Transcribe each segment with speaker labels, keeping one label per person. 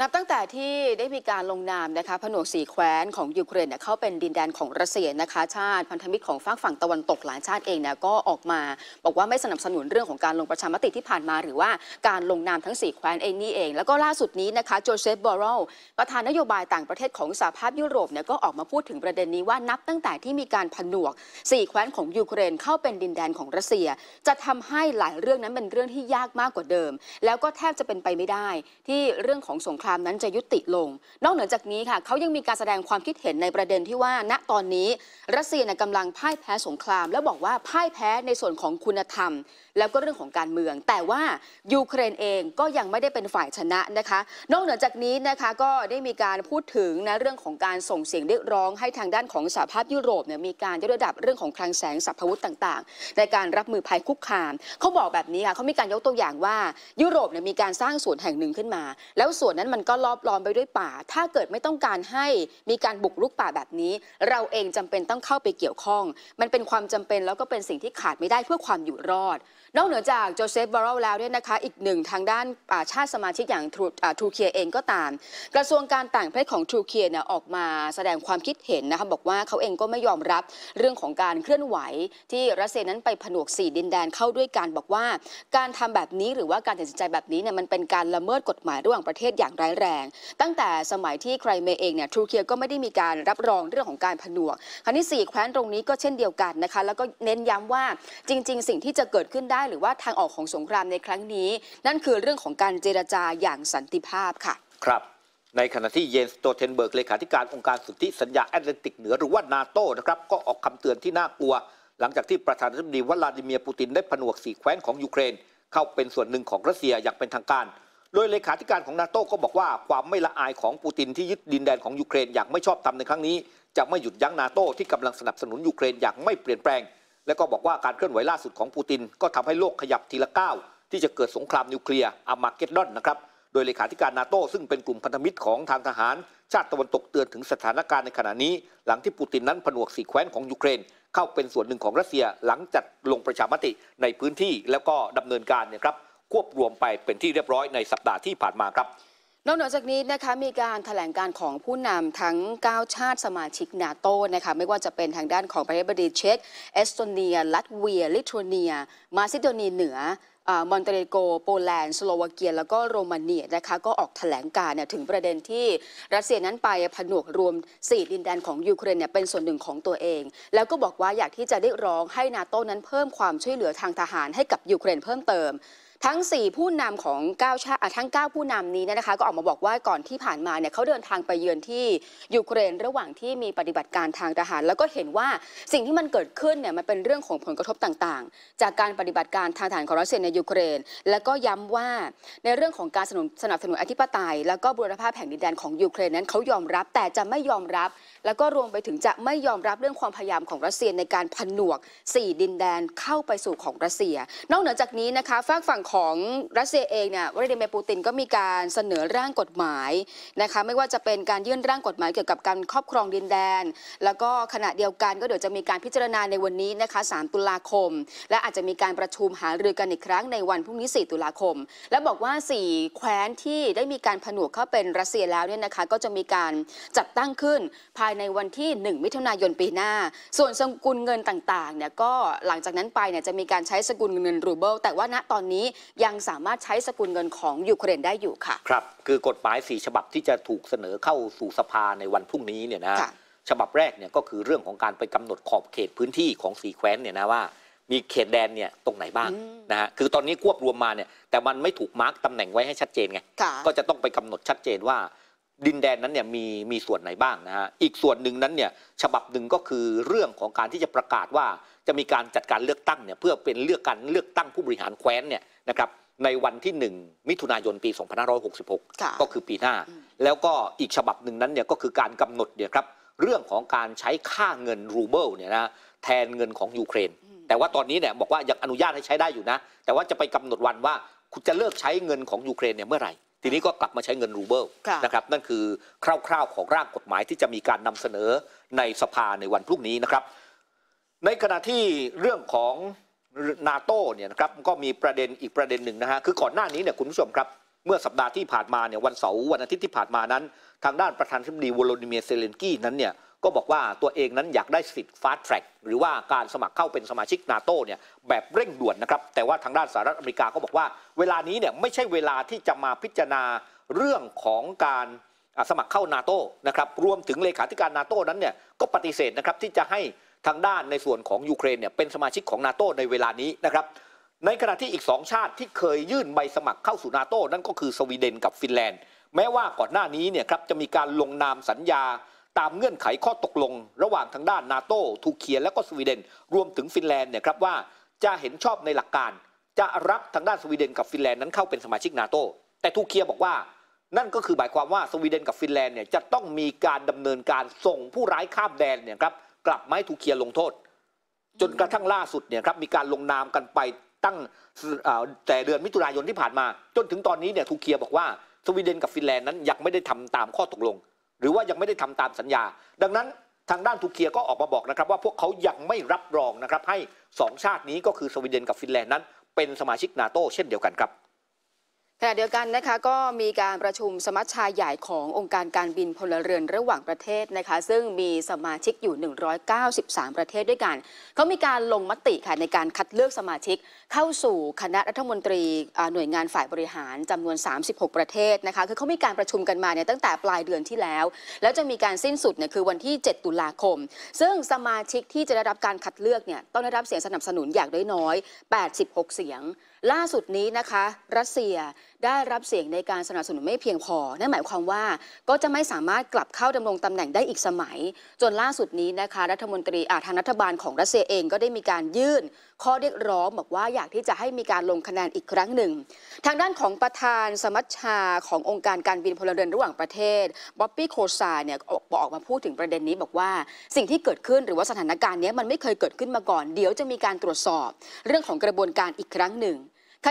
Speaker 1: นับตั้งแต่ที่ได้มีการลงนามนะคะผนวกสีแคว้นของยูเครนเข้าเป็นดินแดนของรัสเซียนะคะชาติพันธมิตรของฝั่งฝั่งตะวันตกหลายชาติเองเนี่ยก็ออกมาบอกว่าไม่สนับสนุนเรื่องของการลงประชามติที่ผ่านมาหรือว่าการลงนามทั้งสีแคว้นเองนี่เองแล้วก็ล่าสุดนี้นะคะโจเซฟบอรลประธานนโยบายต่างประเทศของสหภาพยุโรปเนี่ยก็ออกมาพูดถึงประเด็นนี้ว่านับตั้งแต่ที่มีการผนวกสีแคว้นของยูเครนเข้าเป็นดินแดนของรัสเซียจะทำให้หลายเรื่องนั้นเป็นเรื่องที่ยากมากกว่าเดิม แล้วก็แทบจะเป็นไปไม่ได้ ที่เรื่องของสงครามความนั้นจะยุติลง นอกเหนือจากนี้ค่ะ เขายังมีการแสดงความคิดเห็นในประเด็นที่ว่าณตอนนี้ รัสเซียกำลังพ่ายแพ้สงคราม และบอกว่าพ่ายแพ้ในส่วนของคุณธรรมแล้วก็เรื่องของการเมือง แต่ว่ายูเครนเองก็ยังไม่ได้เป็นฝ่ายชนะนะคะ นอกเหนือจากนี้นะคะก็ได้มีการพูดถึงนะเรื่องของการส่งเสียงเรียกร้อง ให้ทางด้านของสหภาพยุโรปเนี่ยมีการยกระดับเรื่องของคลังแสงสัพพวุธต่างๆ ในการรับมือภัยคุกคาม เขาบอกแบบนี้ค่ะเขามีการยกตัวอย่างว่ายุโรปเนี่ยมีการสร้างสวนแห่งหนึ่งขึ้นมา แล้วสวนนั้นมันก็ล้อมล้อมไปด้วยป่า ถ้าเกิดไม่ต้องการให้มีการบุกรุกป่าแบบนี้ เราเองจำเป็นต้องเข้าไปเกี่ยวข้อง มันเป็นความจำเป็นแล้วก็เป็นสิ่งที่ขาดไม่ได้เพื่อความอยู่รอดนอกเหนือจากโจเซฟบารลแล้วเนี่ยนะคะอีกหนึ่งทางด้านชาติสมาชิกอย่างทรูเคียเองก็ตามกระทรวงการต่างประเทศของทรูเคียเนี่ยออกมาแสดงความคิดเห็นนะคะบอกว่าเขาเองก็ไม่ยอมรับเรื่องของการเคลื่อนไหวที่รัสเซียนั้นไปผนวกสี่ดินแดนเข้าด้วยกันบอกว่า การทำแบบนี้หรือว่าการตัดสินใจแบบนี้เนี่ยมันเป็นการละเมิดกฎหมายระหว่างประเทศอย่างร้ายแรง ตั้งแต่สมัยที่ไครเมเองเนี่ยทรูเคียก็ไม่ได้มีการรับรองเรื่องของการผนวกครั้นี้4แคว้นตรงนี้ก็เช่นเดียวกันนะคะแล้วก็เน้นย้ำว่าจริงๆ สิ่งที่จะเกิดขึ้นได้ได้หรือว่าทางออกของสงครามในครั้งนี้ นั่นคือเรื่องของการเจรจาอย่างสันติภาพค่ะ
Speaker 2: ครับ ในขณะที่เยนสโตเทนเบิร์ก เลขาธิการองค์การสุทธิสัญญาแอตแลนติกเหนือหรือว่านาโตนะครับ ก็ออกคำเตือนที่น่ากลัว หลังจากที่ประธานาธิบดีวลาดิเมียร์ปูติน ได้ผนวกสีแคว้นของยูเครน เข้าเป็นส่วนหนึ่งของรัสเซียอย่างเป็นทางการโดยเลขาธิการของนาโต้ก็บอกว่าความไม่ละอายของปูตินที่ยึดดินแดนของยูเครนอย่างไม่ชอบธรรมในครั้งนี้จะไม่หยุดยั้งนาโต้ที่กำลังสนับสนุนยูเครนอย่างไม่เปลี่ยนแปลงและก็บอกว่าการเคลื่อนไหวล่าสุดของปูติน ก็ทำให้โลกขยับทีละก้าวที่จะเกิดสงครามนิวเคลียร์อามาเกตดอนนะครับ โดยเลขาธิการนาโต้ซึ่งเป็นกลุ่มพันธมิตรของทางทหาร ชาติตะวันตกเตือนถึงสถานการณ์ในขณะนี้ หลังที่ปูตินนั้นผนวกสีแคว้นของยูเครน เข้าเป็นส่วนหนึ่งของรัสเซียหลังจัดลงประชามติในพื้นที่แล้วก็ดำเนินการเนี่ยครับควบรวมไปเป็นที่เรียบร้อยในสัปดาห์ที่ผ่านมาครับ
Speaker 1: นอกจากนี้นะคะมีการถแถลงการของผู้นำทั้ง 9 ชาติสมาชิกนาโตนะคะไม่ว่าจะเป็นทางด้านของประเทศบดีเช็กเอสโตเนียลัตเวีย ลิทัวเนีย มาซิโดเนียเหนือมอนเตเนโกโปแลนด์สโลวาเกียแล้วก็โรมาเนียนะคะก็ออกถแถลงการเนี่ยถึงประเด็นที่รัสเซียนั้นไปผนวกรวม 4 ดินแดนของยูเครนเนี่ยเป็นส่วนหนึ่งของตัวเอง แล้วก็บอกว่าอยากที่จะได้ร้องให้ นาโต้นั้นเพิ่มความช่วยเหลือทางทหารให้กับยูเครนเพิ่มเติมทั้ง 4 ผู้นำของ9ชาติทั้ง 9 ผู้นำนี้นะคะก็ออกมาบอกว่าก่อนที่ผ่านมาเนี่ยเขาเดินทางไปเยือนที่ยูเครนระหว่างที่มีปฏิบัติการทางทหาร แล้วก็เห็นว่าสิ่งที่มันเกิดขึ้นเนี่ยมันเป็นเรื่องของผลกระทบต่างๆ จากการปฏิบัติการทางทหารของรัสเซียในยูเครน แล้วก็ย้ำว่าในเรื่องของการสนับสนุสนุนอธิปไตย แล้วก็บุรณภาพแห่งดินแดนของยูเครนนั้นเขายอมรับแต่จะไม่ยอมรับแล้วก็รวมไปถึงจะไม่ยอมรับเรื่องความพยายามของรัสเซียในการผนวก 4 ดินแดนเข้าไปสู่ของรัสเซีย นอกเหนือจากนี้นะคะฝากฝั่งของรัสเซียเองเนี่ยวลาดิเมียร์ปูตินก็มีการเสนอร่างกฎหมายนะคะไม่ว่าจะเป็นการยื่นร่างกฎหมายเกี่ยวกับการครอบครองดินแดน แล้วก็ขณะเดียวกันก็เดี๋ยวจะมีการพิจารณาในวันนี้นะคะ 3 ตุลาคม และอาจจะมีการประชุมหารือกันอีกครั้งในวันพรุ่งนี้ 4 ตุลาคม และบอกว่า 4แคว้นที่ได้มีการผนวกเข้าเป็นรัสเซียแล้วเนี่ยนะคะก็จะมีการจัดตั้งขึ้นภายในวันที่ 1 มิถุนายนปีหน้า ส่วนสกุลเงินต่างๆเนี่ยก็หลังจากนั้นไปเนี่ยจะมีการใช้สกุลเงินรูเบิลแต่ว่าณตอนนี้ยังสามารถใช้สกุลเงินของยูเครนได้อยู่
Speaker 2: ค่ะ ครับคือกฎหมาย4ฉบับที่จะถูกเสนอเข้าสู่สภาในวันพรุ่งนี้เนี่ยนะฉบับแรกเนี่ยก็คือเรื่องของการไปกำหนดขอบเขตพื้นที่ของสีแคว้นเนี่ยนะว่า มีเขตแดนเนี่ยตรงไหนบ้างนะฮะคือตอนนี้ควบรวมมาเนี่ยแต่มันไม่ถูกมาร์กตำแหน่งไว้ให้ชัดเจนไงก็จะต้องไปกำหนดชัดเจนว่า ดินแดนนั้นเนี่ยมีมีส่วนไหนบ้างนะฮะอีกส่วนหนึ่งนั้นเนี่ยฉบับหนึ่งก็คือเรื่องของการที่จะประกาศว่าจะมีการจัดการเลือกตั้งเนี่ยเพื่อเป็นเลือกการเลือกตั้งผู้บริหารแคว้นเนี่ยนะครับในวันที่ 1 มิถุนายนปี 2566ก็คือปีหน้าแล้วก็อีกฉบับหนึ่งนั้นเนี่ยก็คือการกำหนดเนี่ยครับเรื่องของการใช้ค่าเงินรูเบิลเนี่ยนะแทนเงินของยูเครน แต่ว่าตอนนี้เนี่ยบอกว่ายังอนุญาตให้ใช้ได้อยู่นะ แต่ว่าจะไปกำหนดวันว่าคุณจะเลิกใช้เงินของยูเครนเนี่ยเมื่อไหร่ทีนี้ก็กลับมาใช้เงินรูเบิลนะครับนั่นคือคร่าวๆของร่างกฎหมายที่จะมีการนำเสนอในสภาในวันพรุ่งนี้นะครับในขณะที่เรื่องของนาโต้เนี่ยนะครับก็มีประเด็นอีกประเด็นหนึ่งนะฮะคือก่อนหน้านี้เนี่ยคุณผู้ชมครับเมื่อสัปดาห์ที่ผ่านมาเนี่ยวันเสาร์วันอาทิตย์ที่ผ่านมานั้น ทางด้านประธานธิบดีวโลดิเมียเซเลนกี้นั้นเนี่ยก็บอกว่าตัวเองนั้นอยากได้สิทธิ์ฟาสต์แทร็กหรือว่าการสมัครเข้าเป็นสมาชิกนาโตเนี่ยแบบเร่งด่วนนะครับแต่ว่าทางด้านสหรัฐอเมริกาก็บอกว่า เวลานี้เนี่ยไม่ใช่เวลาที่จะมาพิจารณาเรื่องของการสมัครเข้านาโตนะครับรวมถึงเลขาธิการนาโตนั้นเนี่ยก็ปฏิเสธนะครับที่จะให้ทางด้านในส่วนของยูเครนเนี่ยเป็นสมาชิกของนาโตในเวลานี้นะครับ ในขณะที่อีกสองชาติที่เคยยื่นใบสมัครเข้าสู่นาโตนั่นก็คือสวีเดนกับฟินแลนด์แม้ว่าก่อนหน้านี้เนี่ยครับจะมีการลงนามสัญญา ตามเงื่อนไขข้อตกลงระหว่างทางด้านนาโตทูเคีย และก็สวีเดน รวมถึงฟินแลนด์เนี่ยครับว่า จะเห็นชอบในหลักการ จะรับทางด้านสวีเดนกับฟินแลนด์นั้นเข้าเป็นสมาชิกนาโตแต่ทูเคียบอกว่านั่นก็คือหมายความว่าสวีเดนกับฟินแลนด์เนี่ยจะต้องมีการดำเนินการส่งผู้ร้ายข้ามแดนเนี่ยครับกลับไม้ถูกเคียร์ลงโทษ จนกระทั่งล่าสุดเนี่ยครับมีการลงนามกันไปตั้งแต่เดือนมิถุนายนที่ผ่านมา จนถึงตอนนี้เนี่ยทูเคียบอกว่า สวีเดนกับฟินแลนด์นั้นยังไม่ได้ทำตามข้อตกลง หรือว่ายังไม่ได้ทำตามสัญญา ดังนั้นทางด้านทูเคียก็ออกมาบอกนะครับว่าพวกเขายังไม่รับรองนะครับให้ 2 ชาตินี้ก็คือสวีเดนกับฟินแลนด์นั้น เป็นสมาชิกนาโต เช่นเดียวกันครับ
Speaker 1: ขณะเดียวกันนะคะก็มีการประชุมสมัชชาใหญ่ขององค์การการบินพลเรือนระหว่างประเทศนะคะซึ่งมีสมาชิกอยู่ 193 ประเทศด้วยกันเขามีการลงมติค่ะในการคัดเลือกสมาชิก เข้าสู่คณะรัฐมนตรีหน่วยงานฝ่ายบริหารจำนวน 36 ประเทศนะคะคือเขามีการประชุมกันมาเนี่ยตั้งแต่ปลายเดือนที่แล้ว แล้วจะมีการสิ้นสุดเนี่ยคือวันที่ 7 ตุลาคม ซึ่งสมาชิกที่จะได้รับการคัดเลือกเนี่ยต้องได้รับเสียงสนับสนุนอย่างน้อย 86 เสียง ล่าสุดนี้นะคะรัสเซียได้รับเสียงในการสนับสนุนไม่เพียงพอ นั่นหมายความว่าก็จะไม่สามารถกลับเข้าดำรงตำแหน่งได้อีกสมัย จนล่าสุดนี้นะคะ รัฐมนตรีอาทางรัฐบาลของรัสเซียเองก็ได้มีการยื่น ข้อเรียกร้องบอกว่าอยากที่จะให้มีการลงคะแนนอีกครั้งหนึ่ง ทางด้านของประธานสมัชชาขององค์การการบินพลเรือนระหว่างประเทศบ๊อบบี้โคซาเนี่ยออกมาพูดถึงประเด็นนี้บอกว่าสิ่งที่เกิดขึ้นหรือว่าสถานการณ์นี้มันไม่เคยเกิดขึ้นมาก่อน เดี๋ยวจะมีการตรวจสอบ เรื่องของกระบวนการอีกครั้งหนึ่ง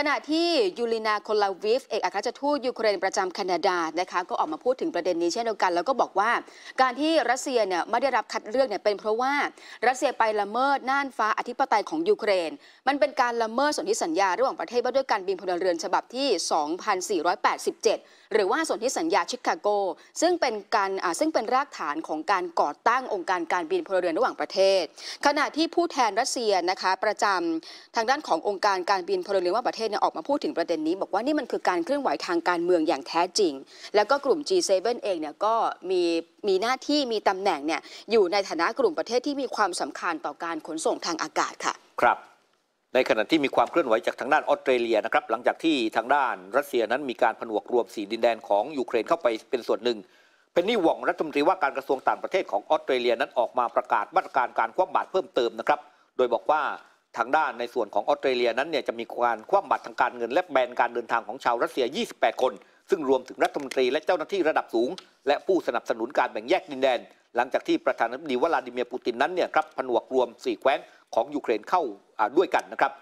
Speaker 1: ขณะที่ยูลินาโคลาวิฟเอกอัครราชทูตยูเครนประจำแคนาดา นะคะก็ออกมาพูดถึงประเด็นนี้เช่นเดียวกันแล้วก็บอกว่า การที่รัสเซียเนี่ยไม่ได้รับคัดเลือกเนี่ยเป็น เพราะว่ารัสเซียไปละเมิดน่านฟ้าอธิปไตยของยูเครน มันเป็นการละเมิดสนธิสัญญาระหว่างประเทศว่าด้วยการบินพลเรือนฉบับที่ 2487 หรือว่าสนธิสัญญาชิคาโก ซึ่งเป็นการซึ่งเป็นรากฐานของการก่อตั้งองค์การการบินพลเรือนระหว่างประเทศ ขณะที่ผู้แทนรัสเซียนะคะประจำทางด้านขององค์การการบินพลเรือนระหว่างประเทศศออกมาพูดถึงประเด็นนี้บอกว่านี่มันคือการเคลื่อนไหวทางการเมืองอย่างแท้จริง แล้วก็กลุ่ม G7 เองเนี่ยก็มีมีหน้าที่มีตำแหน่งเนี่ยอยู่ในฐานะกลุ่มประเทศที่มีความสำคัญต่อการขนส่งทางอากาศค่ะ
Speaker 2: ครับ ในขณะที่มีความเคลื่อนไหวจากทางด้านออสเตรเลียนะครับหลังจากที่ทางด้านรัสเซียนั้นมีการผนวกรวมสีดินแดนของยูเครนเข้าไปเป็นส่วนหนึ่งเพนนี่หวงรัฐมนตรีว่าการกระทรวงต่างประเทศของออสเตรเลียนั้นออกมาประกาศมาตรการการคว่ำบาตรเพิ่มเติมนะครับโดยบอกว่าทางด้านในส่วนของออสเตรเลียนั้นเนี่ยจะมีการคว่ำบัตรทางการเงินและแบนการเดินทางของชาว รัสเซีย 28 คน ซึ่งรวมถึงรัฐมนตรีและเจ้าหน้าที่ระดับสูง และผู้สนับสนุนการแบ่งแยกดินแดน หลังจากที่ประธานาธิบดีวลาดิเมียร์ปูตินนั้นเนี่ยครับผนวกรวม4แคว้นของยูเครนเข้าด้วยกันนะครับ